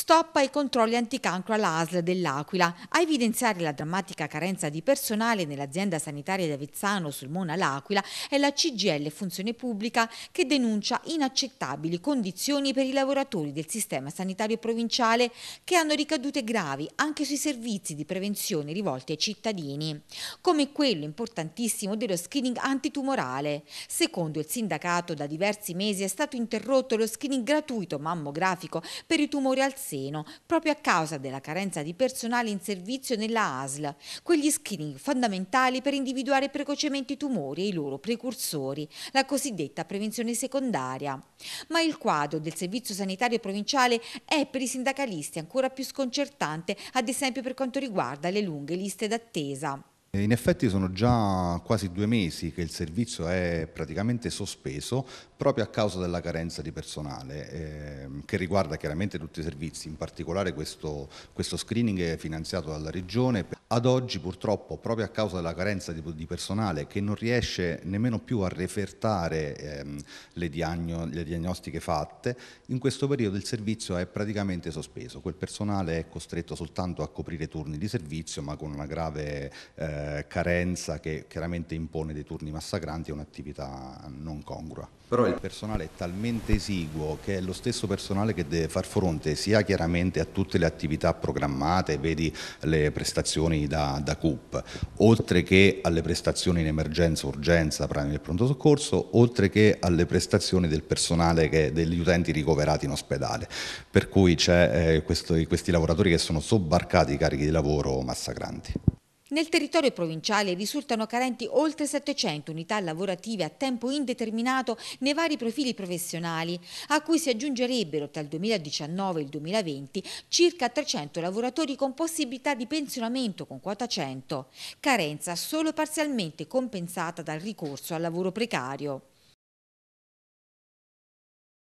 Stop ai controlli anticancro alla ASL dell'Aquila. A evidenziare la drammatica carenza di personale nell'azienda sanitaria di Avezzano sul Mona L'Aquila è la CGL Funzione Pubblica che denuncia inaccettabili condizioni per i lavoratori del sistema sanitario provinciale che hanno ricadute gravi anche sui servizi di prevenzione rivolti ai cittadini, come quello importantissimo dello screening antitumorale. Secondo il sindacato da diversi mesi è stato interrotto lo screening gratuito mammografico per i tumori al seno Casseno proprio a causa della carenza di personale in servizio nella ASL, quegli screening fondamentali per individuare precocemente i tumori e i loro precursori, la cosiddetta prevenzione secondaria. Ma il quadro del servizio sanitario provinciale è per i sindacalisti ancora più sconcertante, ad esempio per quanto riguarda le lunghe liste d'attesa. In effetti sono già quasi due mesi che il servizio è praticamente sospeso proprio a causa della carenza di personale eh, che riguarda chiaramente tutti i servizi, in particolare questo, questo screening finanziato dalla Regione. Ad oggi purtroppo proprio a causa della carenza di, di personale che non riesce nemmeno più a refertare ehm, le, diagno, le diagnostiche fatte, in questo periodo il servizio è praticamente sospeso. Quel personale è costretto soltanto a coprire turni di servizio ma con una grave... Eh, eh, carenza che chiaramente impone dei turni massacranti è un'attività non congrua. Però il personale è talmente esiguo che è lo stesso personale che deve far fronte sia chiaramente a tutte le attività programmate, vedi le prestazioni da, da CUP, oltre che alle prestazioni in emergenza, urgenza, nel pronto soccorso, oltre che alle prestazioni del personale che, degli utenti ricoverati in ospedale. Per cui c'è eh, questo, questi lavoratori che sono sobbarcati carichi di lavoro massacranti. Nel territorio provinciale risultano carenti oltre 700 unità lavorative a tempo indeterminato nei vari profili professionali, a cui si aggiungerebbero tra il 2019 e il 2020 circa 300 lavoratori con possibilità di pensionamento con quota 100, carenza solo parzialmente compensata dal ricorso al lavoro precario.